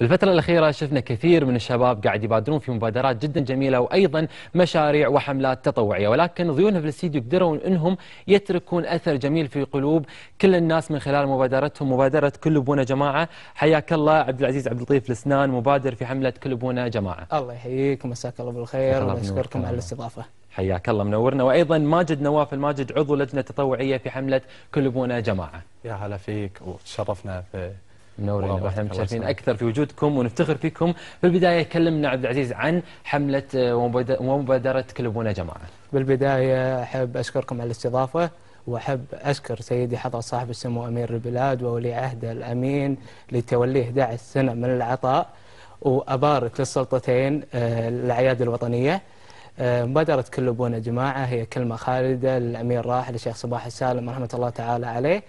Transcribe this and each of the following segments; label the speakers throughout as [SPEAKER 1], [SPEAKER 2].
[SPEAKER 1] بالفترة الأخيرة شفنا كثير من الشباب قاعد يبادرون في مبادرات جدا جميلة وأيضا مشاريع وحملات تطوعية ولكن ضيوفنا في الاستديو قدروا أنهم يتركون أثر جميل في قلوب كل الناس من خلال مبادرتهم مبادرة كل أبونا جماعة حياك الله عبد العزيز عبد اللطيف لسنان مبادر في حملة كل أبونا جماعة
[SPEAKER 2] الله يحييك ومساك الله بالخير ونشكركم على الاستضافة
[SPEAKER 1] حياك الله منورنا وايضا ماجد نواف الماجد عضو لجنه تطوعيه في حمله كل ابونا جماعه. يا هلا فيك وتشرفنا في منورين واحنا متشرفين اكثر في وجودكم ونفتخر فيكم في البدايه كلمنا عبد العزيز عن حمله آه، ومبادره كلبونا جماعه
[SPEAKER 2] بالبدايه احب اشكركم على الاستضافه واحب اشكر سيدي حضره صاحب السمو امير البلاد وولي عهده الامين لتوليه 11 سنه من العطاء وابارك للسلطتين آه، الاعياد الوطنيه آه، مبادرة كل أبونا جماعة هي كلمة خالدة للأمير راحل الشيخ صباح السالم رحمة الله تعالى عليه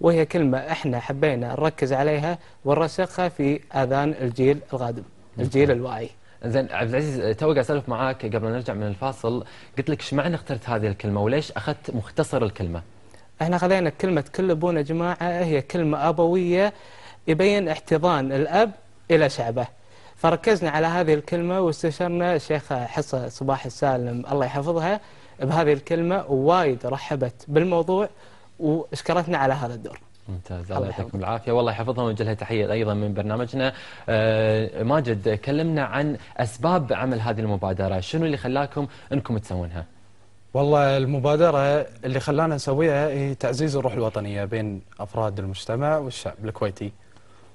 [SPEAKER 2] وهي كلمة احنا حبينا نركز عليها ونرسخها في اذان الجيل القادم الجيل الواعي زين عبد العزيز تو
[SPEAKER 1] قاعد اسولف معاك قبل أن نرجع من الفاصل قلت لك ايش معنى اخترت هذه الكلمه وليش اخذت مختصر الكلمه؟
[SPEAKER 2] احنا خذينا كلمه كل ابونا جماعه هي كلمه ابويه يبين احتضان الاب الى شعبه. فركزنا على هذه الكلمه واستشرنا الشيخه حصه صباح السالم الله يحفظها بهذه الكلمه ووايد رحبت بالموضوع واشكرتنا على هذا الدور
[SPEAKER 1] ممتاز الله يعطيكم العافيه والله يحفظهم ويوجه لها تحيه ايضا من برنامجنا آه، ماجد كلمنا عن اسباب عمل هذه
[SPEAKER 3] المبادره شنو اللي خلاكم انكم تسوونها والله المبادرة اللي خلانا نسويها هي تعزيز الروح الوطنية بين أفراد المجتمع والشعب الكويتي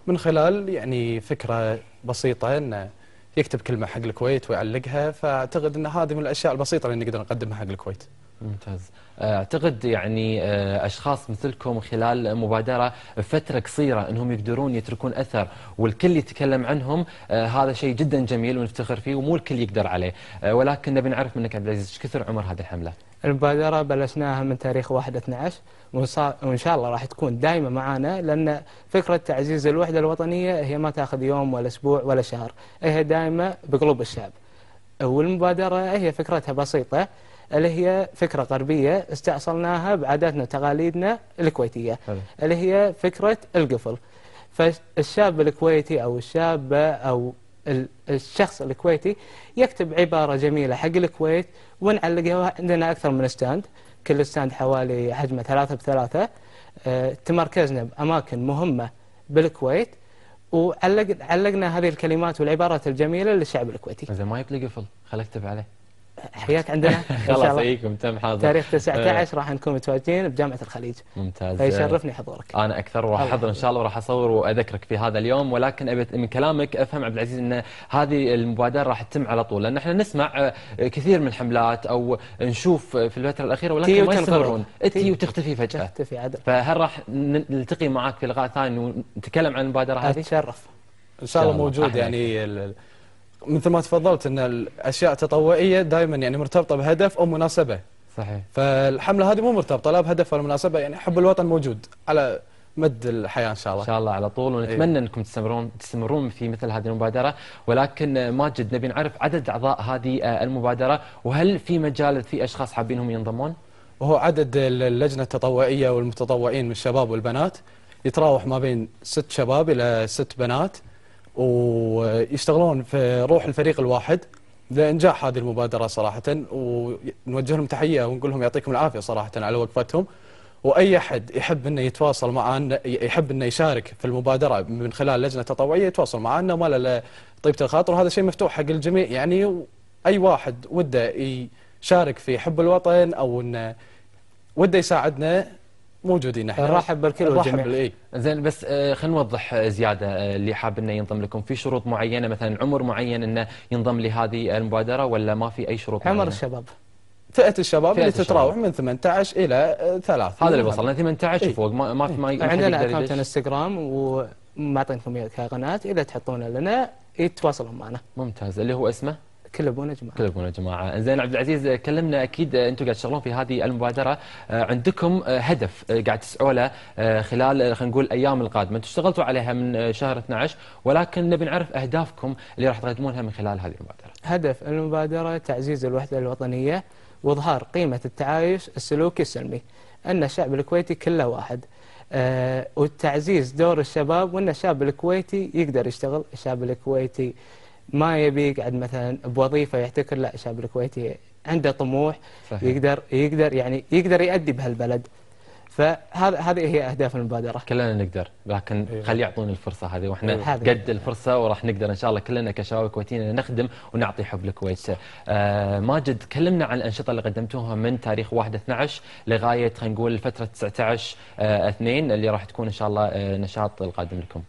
[SPEAKER 3] من خلال يعني فكرة بسيطة أنه يكتب كلمة حق الكويت ويعلقها فأعتقد أن هذه من الأشياء البسيطة اللي نقدر نقدمها حق الكويت ممتاز اعتقد
[SPEAKER 1] يعني آه، اشخاص مثلكم خلال مبادره فتره قصيره انهم يقدرون يتركون اثر والكل يتكلم عنهم آه، هذا شيء جدا جميل ونفتخر فيه ومو الكل يقدر عليه آه، ولكن نبي نعرف منك عبد العزيز ايش كثر عمر هذه الحمله؟
[SPEAKER 2] المبادره بلشناها من تاريخ 1 12 وان شاء الله راح تكون دائمه معنا لان فكره تعزيز الوحده الوطنيه هي ما تاخذ يوم ولا اسبوع ولا شهر هي دائمه بقلوب الشعب. والمبادرة هي فكرتها بسيطة اللي هي فكرة غربية استأصلناها بعاداتنا وتقاليدنا الكويتية حلو. اللي هي فكرة القفل فالشاب الكويتي أو الشابة أو الشخص الكويتي يكتب عبارة جميلة حق الكويت ونعلقها عندنا أكثر من ستاند كل ستاند حوالي حجمه ثلاثة بثلاثة آه، تمركزنا بأماكن مهمة بالكويت وعلقنا هذه الكلمات والعبارات الجميلة للشعب الكويتي زين ما يبلي قفل خليك تبع عليه حياك عندنا خلاص فيكم تم حاضر تاريخ 19 آه. راح نكون متواجدين بجامعه الخليج ممتاز فيشرفني حضورك
[SPEAKER 1] انا اكثر وراح احضر ان شاء الله وراح اصور واذكرك في هذا اليوم ولكن ابي من كلامك افهم عبد العزيز ان هذه المبادره راح تتم على طول لان احنا نسمع آه، كثير من الحملات او نشوف في الفتره الاخيره ولكن ما يستمرون
[SPEAKER 3] تي وتختفي فجاه تختفي
[SPEAKER 1] عدل فهل راح نلتقي معك في لقاء ثاني ونتكلم عن المبادره
[SPEAKER 3] هذه؟ اتشرف ان شاء الله موجود يعني مثل ما تفضلت ان الاشياء التطوعيه دائما يعني مرتبطه بهدف او مناسبه صحيح فالحمله هذه مو مرتبطه لا بهدف ولا مناسبه يعني حب الوطن موجود على مد الحياه ان شاء الله ان شاء الله على طول
[SPEAKER 1] ونتمنى أيه. انكم تستمرون تستمرون في مثل هذه المبادره ولكن ماجد نبي نعرف عدد اعضاء
[SPEAKER 3] هذه آه، المبادره وهل في مجال في اشخاص حابينهم ينضمون؟ وهو عدد اللجنه التطوعيه والمتطوعين من الشباب والبنات يتراوح ما بين ست شباب الى ست بنات ويشتغلون في روح الفريق الواحد لإنجاح هذه المبادرة صراحة ونوجه لهم تحية ونقول لهم يعطيكم العافية صراحة على وقفتهم واي احد يحب انه يتواصل معنا يحب انه يشارك في المبادره من خلال لجنه تطوعيه يتواصل معنا وما طيبه الخاطر وهذا شيء مفتوح حق الجميع يعني اي واحد وده يشارك في حب الوطن او انه وده يساعدنا موجودين احنا نرحب بالكل والجميع زين بس آه، خلينا نوضح آه، زياده
[SPEAKER 1] آه، اللي حاب انه ينضم لكم في شروط معينه مثلا عمر معين انه ينضم لهذه المبادره ولا ما في اي شروط عمر معينة؟ الشباب
[SPEAKER 3] فئه الشباب
[SPEAKER 1] فئة اللي تتراوح
[SPEAKER 2] من 18 الى 3 هذا اللي وصلنا
[SPEAKER 1] 18 إيه. وفوق ما ما في ما, ما عندنا اكونت
[SPEAKER 2] انستغرام ومعطينكم اياه كقناه اذا تحطونه لنا يتواصلون معنا ممتاز اللي هو اسمه ابونا
[SPEAKER 1] جماعه ابونا جماعه زين عبد العزيز كلمنا اكيد انتم قاعد تشتغلون في هذه المبادره آه، عندكم آه، هدف آه، قاعد تسعوا له خلال خلينا نقول الايام القادمه انتم اشتغلتوا عليها من شهر 12 ولكن نبي نعرف اهدافكم اللي راح تقدمونها من خلال هذه المبادره
[SPEAKER 2] هدف المبادره تعزيز الوحده الوطنيه واظهار قيمه التعايش السلوكي السلمي ان الشعب الكويتي كله واحد والتعزيز دور الشباب وان الشاب الكويتي يقدر يشتغل الشاب الكويتي ما يبي يقعد مثلا بوظيفه يحتكر لا الشاب الكويتي عنده طموح صحيح. يقدر يقدر يعني يقدر يؤدي بهالبلد فهذا هذه هي اهداف المبادره
[SPEAKER 1] كلنا نقدر لكن أيوة. خلي يعطون الفرصه هذه واحنا إيه. قد الفرصه وراح نقدر ان شاء الله كلنا كشباب كويتيين نخدم ونعطي حب الكويت آه ماجد كلمنا عن الانشطه اللي قدمتوها من تاريخ 1 12 لغايه خلينا نقول فتره 19 2 آه اللي راح تكون ان شاء الله النشاط آه، نشاط القادم لكم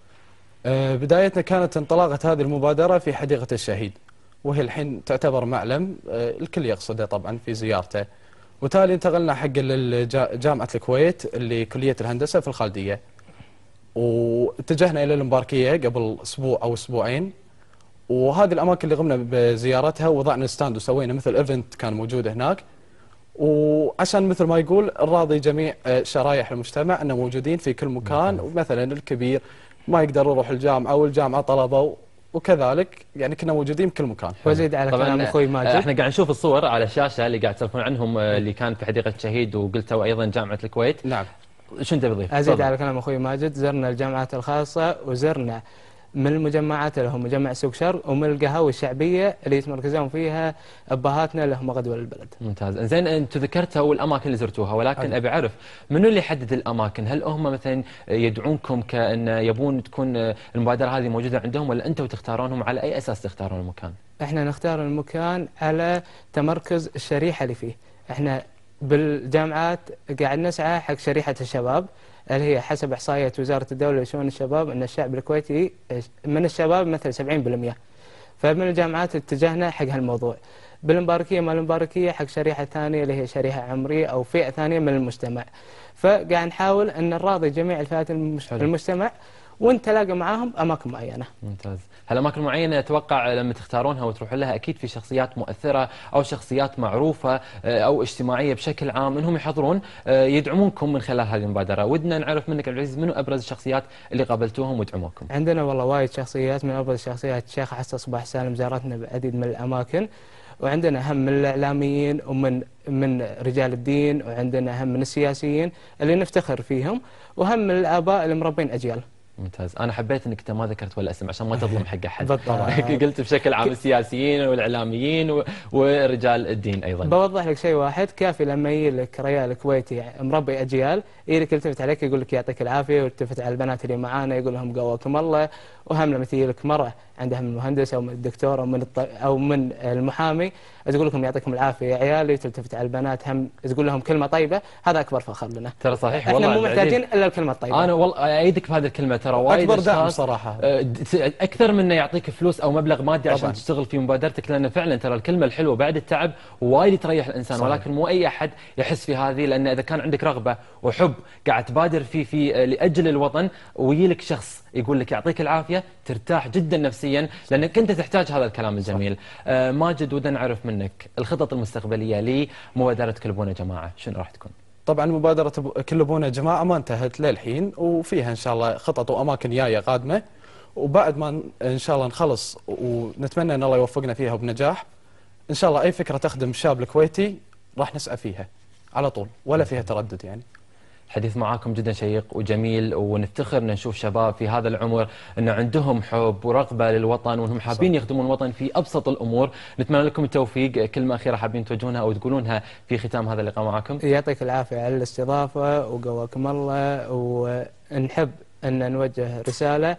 [SPEAKER 3] آه، بدايتنا كانت انطلاقة هذه المبادرة في حديقة الشهيد وهي الحين تعتبر معلم آه، الكل يقصده طبعا في زيارته وتالي انتقلنا حق جامعة الكويت اللي كلية الهندسة في الخالدية واتجهنا إلى المباركية قبل أسبوع أو أسبوعين وهذه الأماكن اللي قمنا بزيارتها وضعنا ستاند وسوينا مثل ايفنت كان موجود هناك وعشان مثل ما يقول راضي جميع آه، شرايح المجتمع أنه موجودين في كل مكان ومثلا الكبير ما يقدر يروح الجامعه والجامعه طلبوا وكذلك يعني كنا موجودين بكل مكان وزيد على كلام اخوي ماجد
[SPEAKER 1] احنا قاعد نشوف الصور على الشاشه اللي قاعد تسولفون عنهم آه، اللي كان في حديقه الشهيد وقلتوا ايضا جامعه الكويت نعم شو انت بتضيف؟ ازيد على
[SPEAKER 2] كلام اخوي ماجد زرنا الجامعات الخاصه وزرنا من المجمعات اللي هم مجمع سوق شر ومن القهاوي الشعبيه اللي يتمركزون فيها ابهاتنا اللي هم غدوه للبلد.
[SPEAKER 1] ممتاز، زين انتم ذكرتوا الاماكن اللي زرتوها ولكن أه. ابي اعرف منو اللي يحدد الاماكن؟ هل هم مثلا يدعونكم كان يبون تكون المبادره هذه موجوده عندهم ولا انتم تختارونهم على اي اساس تختارون المكان؟
[SPEAKER 2] احنا نختار المكان على تمركز الشريحه اللي فيه، احنا بالجامعات قاعد نسعى حق شريحه الشباب هل هي حسب إحصائية وزارة الدولة لشؤون الشباب أن الشعب الكويتي من الشباب مثل 70% فمن الجامعات اتجهنا حق هالموضوع بالمباركية ما المباركية حق شريحة ثانية اللي هي شريحة عمرية أو فئة ثانية من المجتمع فقاعد نحاول أن نراضي جميع الفئات المجتمع حلو. وانت لاقى معاهم اماكن معينه.
[SPEAKER 1] ممتاز، هالاماكن المعينه اتوقع لما تختارونها وتروحون لها اكيد في شخصيات مؤثره او شخصيات معروفه آه، او اجتماعيه بشكل عام انهم يحضرون آه، يدعمونكم من خلال هذه المبادره، ودنا نعرف منك عبد العزيز منو ابرز الشخصيات اللي قابلتوهم ودعموكم؟
[SPEAKER 2] عندنا والله وايد شخصيات من ابرز الشخصيات الشيخ عسى صباح سالم زارتنا بعديد من الاماكن. وعندنا هم من الاعلاميين ومن من رجال الدين وعندنا هم من السياسيين اللي نفتخر فيهم وهم من الاباء اللي مربين اجيال. ممتاز انا حبيت انك
[SPEAKER 1] انت ما ذكرت ولا اسم عشان ما تظلم حق احد قلت بشكل عام السياسيين والاعلاميين ورجال الدين ايضا
[SPEAKER 2] بوضح لك شيء واحد كافي لما يجي لك ريال كويتي مربي اجيال يجي لك يلتفت عليك يقول لك يعطيك العافيه ويلتفت على البنات اللي معانا يقول لهم قواكم الله وهم لما تجي لك مره عندها من المهندس او من الدكتور او من الط... او من المحامي تقول لكم يعطيكم العافيه يا عيالي تلتفت على البنات هم تقول لهم كلمه طيبه هذا اكبر فخر لنا ترى صحيح احنا والله مو محتاجين الا الكلمه الطيبه انا
[SPEAKER 1] والله ايدك بهذه الكلمه ترى وايد اكبر دعم صراحه آه، اكثر من انه يعطيك فلوس او مبلغ مادي عشان تشتغل في مبادرتك لان فعلا ترى الكلمه الحلوه بعد التعب وايد تريح الانسان صحيح. ولكن مو اي احد يحس في هذه لان اذا كان عندك رغبه وحب قاعد تبادر فيه في آه، لاجل الوطن ويجي شخص يقول لك يعطيك العافيه ترتاح جدا نفسيا لانك انت تحتاج هذا الكلام الجميل آه ماجد ودنا
[SPEAKER 3] نعرف منك الخطط المستقبليه لمبادره كلبونه جماعه شنو راح تكون؟ طبعا مبادرة كلبونا جماعة ما انتهت للحين وفيها إن شاء الله خطط وأماكن جاية قادمة وبعد ما إن شاء الله نخلص ونتمنى أن الله يوفقنا فيها وبنجاح إن شاء الله أي فكرة تخدم الشاب الكويتي راح نسعى فيها على طول ولا فيها تردد يعني
[SPEAKER 1] حديث معاكم جدا شيق وجميل ونفتخر ان نشوف شباب في هذا العمر انه عندهم حب ورغبه للوطن وانهم حابين يخدمون الوطن في ابسط الامور، نتمنى لكم التوفيق، كلمه اخيره حابين توجهونها او تقولونها في ختام هذا اللقاء معاكم.
[SPEAKER 2] يعطيك العافيه على الاستضافه وقواكم الله ونحب ان نوجه رساله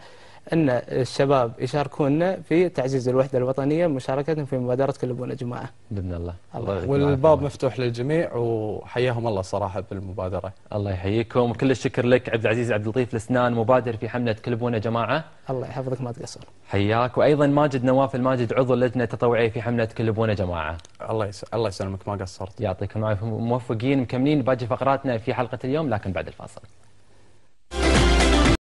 [SPEAKER 2] أن الشباب يشاركونا في تعزيز الوحدة الوطنية مشاركتهم في مبادرة كلبونا جماعة
[SPEAKER 3] بإذن الله, الله, والباب مفتوح للجميع وحياهم الله صراحة بالمبادرة
[SPEAKER 1] الله يحييكم وكل الشكر لك عبد العزيز عبد اللطيف الاسنان مبادر في حملة كلبونا جماعة
[SPEAKER 2] الله يحفظك ما تقصر
[SPEAKER 1] حياك وأيضا ماجد نواف الماجد عضو اللجنة التطوعية في حملة كلبونا جماعة الله يس... الله يسلمك ما قصرت يعطيكم العافية موفقين مكملين باقي فقراتنا في حلقة اليوم لكن بعد الفاصل